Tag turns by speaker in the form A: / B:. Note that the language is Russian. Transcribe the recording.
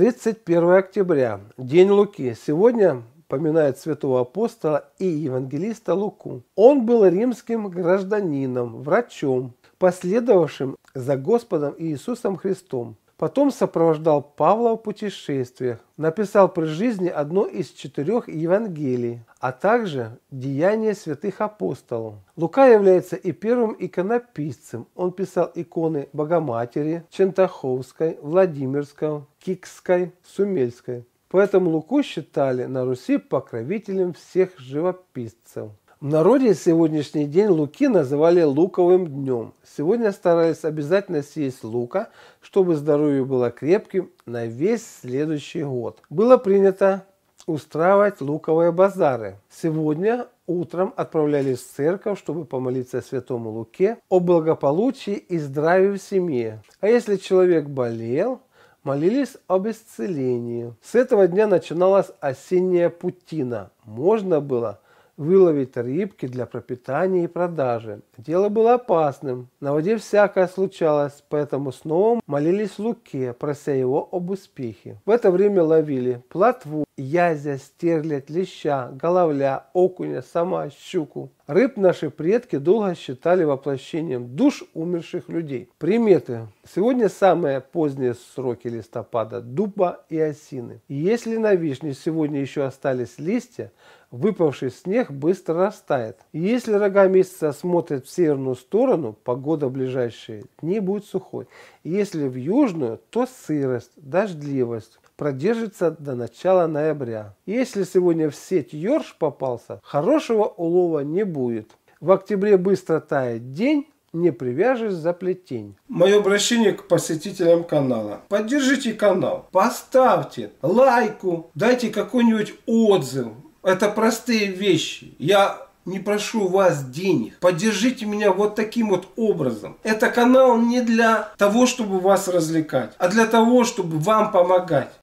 A: 31 октября, День Луки. Сегодня поминает святого апостола и евангелиста Луку. Он был римским гражданином, врачом, последовавшим за Господом Иисусом Христом. Потом сопровождал Павла в путешествиях, написал при жизни одно из четырех Евангелий, а также «Деяния святых апостолов». Лука является и первым иконописцем. Он писал иконы Богоматери, Чентаховской, Владимирской, Кикской, Сумельской. Поэтому Луку считали на Руси покровителем всех живописцев. В народе сегодняшний день луки называли луковым днем. Сегодня старались обязательно съесть лука, чтобы здоровье было крепким на весь следующий год. Было принято устраивать луковые базары. Сегодня утром отправлялись в церковь, чтобы помолиться святому Луке о благополучии и здравии в семье. А если человек болел, молились об исцелении. С этого дня начиналась осенняя путина. Можно было – выловить рыбки для пропитания и продажи. Дело было опасным, на воде всякое случалось, поэтому снова молились Луке, прося его об успехе. В это время ловили плотву, язя, стерлядь, леща, головля, окуня, сама, щуку. Рыб наши предки долго считали воплощением душ умерших людей. Приметы. Сегодня самые поздние сроки листопада – дуба и осины. Если на вишне сегодня еще остались листья, выпавший снег быстро растает. Если рога месяца смотрят в северную сторону, погода в ближайшие дни будет сухой. Если в южную, то сырость, дождливость продержится до начала ноября. Если сегодня в сеть ерш попался, хорошего улова не будет. В октябре быстро тает день, не привяжешь за плетень. Мое обращение к посетителям канала. Поддержите канал, поставьте лайку, дайте какой-нибудь отзыв. Это простые вещи. Я не прошу вас денег. Поддержите меня вот таким вот образом. Это канал не для того, чтобы вас развлекать, а для того, чтобы вам помогать.